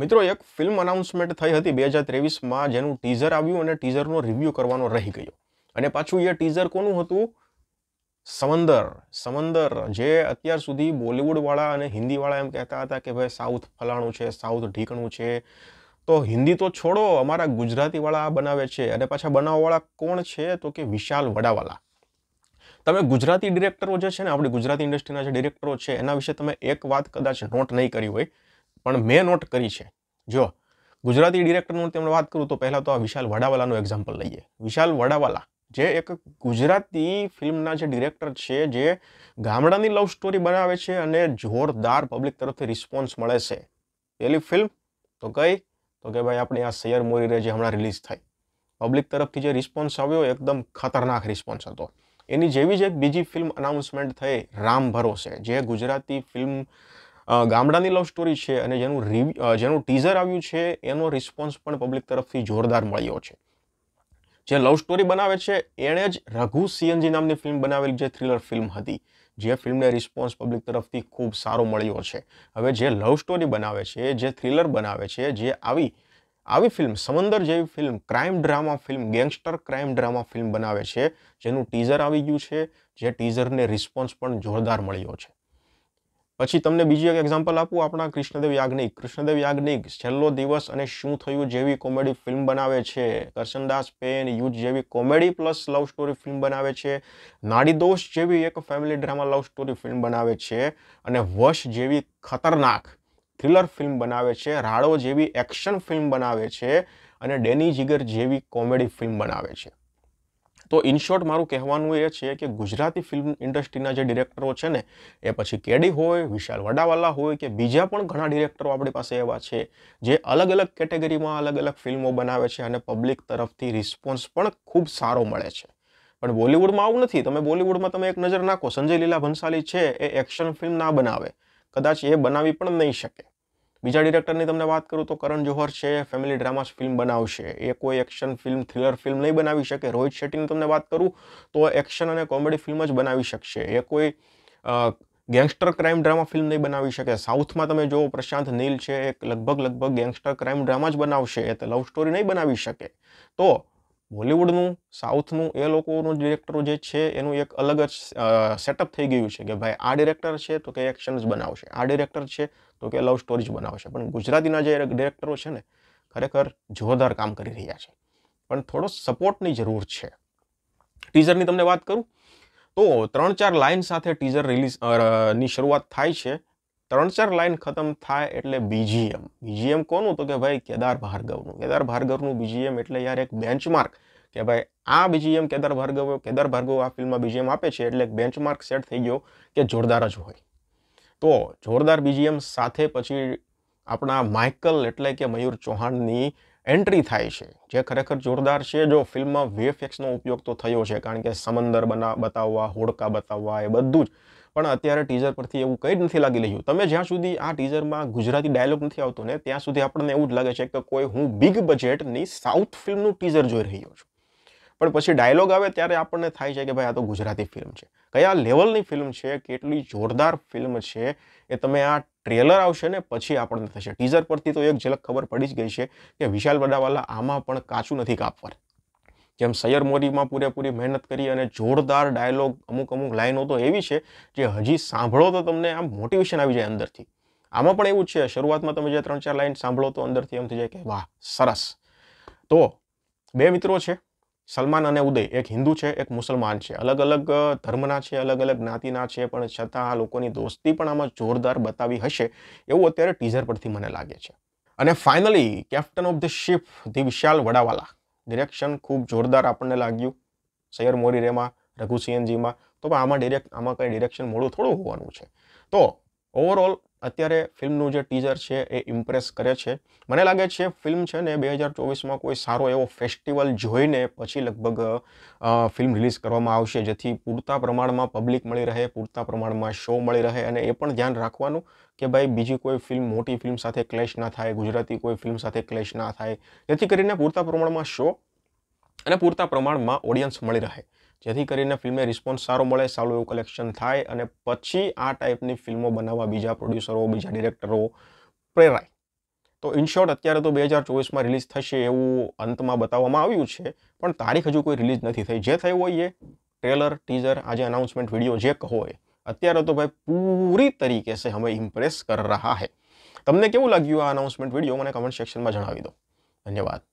મિત્રો એક film announcement થઈ હતી બે હજાર ત્રેવીસમાં જેનું ટીઝર આવ્યું અને ટીઝરનો રિવ્યૂ કરવાનો રહી ગયો અને પાછું એ ટીઝર કોનું હતું સમંદર સમંદર જે અત્યાર સુધી બોલિવૂડવાળા અને હિન્દીવાળા એમ કહેતા હતા કે ભાઈ સાઉથ ફલાણું છે સાઉથ ઢીકણું છે તો હિન્દી તો છોડો અમારા ગુજરાતીવાળા આ બનાવે છે અને પાછા બનાવવાવાળા કોણ છે તો કે વિશાલ વડાવાલા તમે ગુજરાતી ડિરેક્ટરો જે છે ને આપણી ગુજરાતી ઇન્ડસ્ટ્રીના જે ડિરેક્ટરો છે એના વિશે તમે એક વાત કદાચ નોટ નહીં કરી હોય પણ મેં નોટ કરી છે જો ગુજરાતી ડિરેક્ટરનું તેમણે વાત કરું તો પહેલાં તો આ વિશાલ વડાવાલાનું એક્ઝામ્પલ લઈએ વિશાલ વડાવાલા જે એક ગુજરાતી ફિલ્મના જે ડિરેક્ટર છે જે ગામડાની લવ સ્ટોરી બનાવે છે અને જોરદાર પબ્લિક તરફથી રિસ્પોન્સ મળે છે પેલી ફિલ્મ તો કઈ તો કે ભાઈ આપણે આ સૈયર મોરી રે જે હમણાં રિલીઝ થઈ પબ્લિક તરફથી જે રિસ્પોન્સ આવ્યો એકદમ ખતરનાક રિસ્પોન્સ હતો એની જેવી જ એક બીજી ફિલ્મ અનાઉન્સમેન્ટ થઈ રામ ભરોસે જે ગુજરાતી ફિલ્મ ગામડાની લવ સ્ટોરી છે અને જેનું રિવ્યુ જેનું ટીઝર આવ્યું છે એનો રિસ્પોન્સ પણ પબ્લિક તરફથી જોરદાર મળ્યો છે જે લવ સ્ટોરી બનાવે છે એણે જ રઘુ સીએનજી નામની ફિલ્મ બનાવેલી જે થ્રિલર ફિલ્મ હતી જે ફિલ્મને રિસ્પોન્સ પબ્લિક તરફથી ખૂબ સારો મળ્યો છે હવે જે લવ સ્ટોરી બનાવે છે જે થ્રિલર બનાવે છે જે આવી આવી ફિલ્મ સમંદર જેવી film crime drama film gangster crime drama film બનાવે છે જેનું ટીઝર આવી ગયું છે જે ટીઝરને રિસ્પોન્સ પણ જોરદાર મળ્યો છે પછી તમને બીજી એક એક્ઝામ્પલ આપું આપણા કૃષ્ણદેવ યાજ્ઞિક કૃષ્ણદેવ યાજ્ઞિક છેલ્લો દિવસ અને શું થયું જેવી કોમેડી ફિલ્મ બનાવે છે કરશનદાસ પેન યુથ જેવી comedy plus love story film બનાવે છે નાડીદોષ જેવી એક family drama love story film બનાવે છે અને વશ જેવી ખતરનાક થ્રિલર ફિલ્મ બનાવે છે રાડો જેવી એક્શન ફિલ્મ બનાવે છે અને ડેની જીગર જેવી કોમેડી ફિલ્મ બનાવે છે તો ઇન શોર્ટ મારું કહેવાનું એ છે કે ગુજરાતી ફિલ્મ ઇન્ડસ્ટ્રીના જે ડિરેક્ટરો છે ને એ પછી કેડી હોય વિશાલ વડાવાલા હોય કે બીજા પણ ઘણા ડિરેક્ટરો આપણી પાસે એવા છે જે અલગ અલગ કેટેગરીમાં અલગ અલગ ફિલ્મો બનાવે છે અને પબ્લિક તરફથી રિસ્પોન્સ પણ ખૂબ સારો મળે છે પણ બોલિવૂડમાં આવું નથી તમે બોલિવૂડમાં તમે એક નજર નાખો સંજય લીલા ભંસાલી છે એ એક્શન ફિલ્મ ના બનાવે કદાચ એ બનાવી પણ નહીં શકે બીજા ડિરેક્ટરની તમને વાત કરું તો કરણ જોહર છે ફેમિલી ડ્રામા ફિલ્મ બનાવશે એ કોઈ એક્શન ફિલ્મ થ્રિલર ફિલ્મ નહીં બનાવી શકે રોહિત શેટ્ટીની તમને વાત કરું તો એક્શન અને કોમેડી ફિલ્મ જ બનાવી શકશે એ કોઈ ગેંગસ્ટર ક્રાઇમ ડ્રામા ફિલ્મ નહીં બનાવી શકે સાઉથમાં તમે જો પ્રશાંત નીલ છે એક લગભગ લગભગ ગેંગસ્ટર ક્રાઇમ ડ્રામા જ બનાવશે એ તો લવ સ્ટોરી નહીં બનાવી શકે તો બોલિવૂડનું સાઉથનું એ લોકોનું ડિરેક્ટરો જે છે એનું એક અલગ જ સેટઅપ થઈ ગયું છે કે ભાઈ આ ડિરેક્ટર છે તો કે એક્શન્સ બનાવશે આ ડિરેક્ટર છે તો કે લવ સ્ટોરીઝ બનાવશે પણ ગુજરાતીના જે ડિરેક્ટરો છે ને ખરેખર જોરદાર કામ કરી રહ્યા છે પણ થોડો સપોર્ટની જરૂર છે ટીઝરની તમને વાત કરું તો ત્રણ ચાર લાઇન સાથે ટીઝર રિલીઝ ની શરૂઆત થાય છે ત્રણ ચાર લાઈન ખતમ થાય એટલે બીજીએમ બીજીએમ કોનું તો કે ભાઈ કેદાર ભાર્ગવનું કેદાર ભાર્ગવનું બીજીએમ એટલે યાર એક બેન્ચમાર્ક કે ભાઈ આ બીજીએમ કેદાર ભાર્ગવ કેદાર ભાર્ગવ આ ફિલ્મમાં બીજીએમ આપે છે એટલે એક બેન્ચમાર્ક સેટ થઈ ગયો કે જોરદાર જ હોય તો જોરદાર બીજીએમ સાથે પછી આપણા માઇકલ એટલે કે મયુર ચૌહાણની એન્ટ્રી થાય છે જે ખરેખર જોરદાર છે જો ફિલ્મમાં વેફેક્સનો ઉપયોગ તો થયો છે કારણ કે સમંદર બના બતાવવા હોડકા બતાવવા એ બધું જ પણ અત્યારે ટીઝર પરથી એવું કંઈ જ નથી લાગી રહ્યું તમે જ્યાં સુધી આ ટીઝરમાં ગુજરાતી ડાયલોગ નથી આવતો ને ત્યાં સુધી આપણને એવું જ લાગે છે કે કોઈ હું બિગ બજેટની સાઉથ ફિલ્મનું ટીઝર જોઈ રહ્યો છું પણ પછી ડાયલોગ આવે ત્યારે આપણને થાય છે કે ભાઈ આ તો ગુજરાતી ફિલ્મ છે કયા લેવલની ફિલ્મ છે કેટલી જોરદાર ફિલ્મ છે એ તમે આ ટ્રેલર આવશે ને પછી આપણને થશે ટીઝર પરથી તો એક ઝલક ખબર પડી જ ગઈ છે કે વિશાલ બડાવાલા આમાં પણ કાચું નથી કાપવા જેમ સૈયર મોરીમાં પૂરેપૂરી મહેનત કરી અને જોરદાર ડાયલોગ અમુક અમુક લાઈનો તો એવી છે જે હજી સાંભળો તો તમને આમ મોટિવેશન આવી જાય અંદરથી આમાં પણ એવું જ છે શરૂઆતમાં તમે જે ત્રણ ચાર લાઈન સાંભળો તો અંદરથી એમ થઈ જાય કે વાહ સરસ તો બે મિત્રો છે સલમાન અને ઉદય એક હિન્દુ છે એક મુસલમાન છે અલગ અલગ ધર્મના છે અલગ અલગ જ્ઞાતિના છે પણ છતાં આ લોકોની દોસ્તી પણ આમાં જોરદાર બતાવી હશે એવું અત્યારે ટીઝર પરથી મને લાગે છે અને finally captain of the ship the Vishal Vadawala direction ખૂબ જોરદાર આપણને લાગ્યું સૈયર મોરી રેમાં રઘુ સીએનજીમાં તો આમાં ડિરેક્ટ આમાં કંઈ ડિરેક્શન મોડું થોડું હોવાનું છે તો ઓવરઓલ અત્યારે ફિલ્મનું જે ટીઝર છે એ ઇમ્પ્રેસ કરે છે મને લાગે છે ફિલ્મ છે ને બે હજાર ચોવીસમાં કોઈ સારો એવો ફેસ્ટિવલ જોઈને પછી લગભગ ફિલ્મ રિલીઝ કરવામાં આવશે જેથી પૂરતા પ્રમાણમાં પબ્લિક મળી રહે પૂરતા પ્રમાણમાં શો મળી રહે અને એ પણ ધ્યાન રાખવાનું કે ભાઈ બીજી કોઈ ફિલ્મ મોટી ફિલ્મ સાથે ક્લેશ ના થાય ગુજરાતી કોઈ ફિલ્મ સાથે ક્લેશ ના થાય જેથી કરીને પૂરતા પ્રમાણમાં શો અને પૂરતા પ્રમાણમાં ઓડિયન્સ મળી રહે જેથી કરીને ફિલ્મે રિસ્પોન્સ સારો મળે સારું એવું કલેક્શન થાય અને પછી આ ટાઈપની ફિલ્મો બનાવવા બીજા પ્રોડ્યુસરો બીજા ડિરેક્ટરો પ્રેરાય તો ઇનશોર્ટ અત્યારે તો બે હજાર ચોવીસમાં રિલીઝ થશે એવું અંતમાં બતાવવામાં આવ્યું છે પણ તારીખ હજુ કોઈ રિલીઝ નથી થઈ જે થયું હોય એ ટ્રેલર ટીઝર આજે અનાઉન્સમેન્ટ વિડીયો જે કહો એ અત્યારે તો ભાઈ પૂરી તરીકે સે હવે ઇમ્પ્રેસ કર રહા હે તમને કેવું લાગ્યું આ અનાઉન્સમેન્ટ વિડીયો મને કમેન્ટ સેક્શનમાં જણાવી દો ધન્યવાદ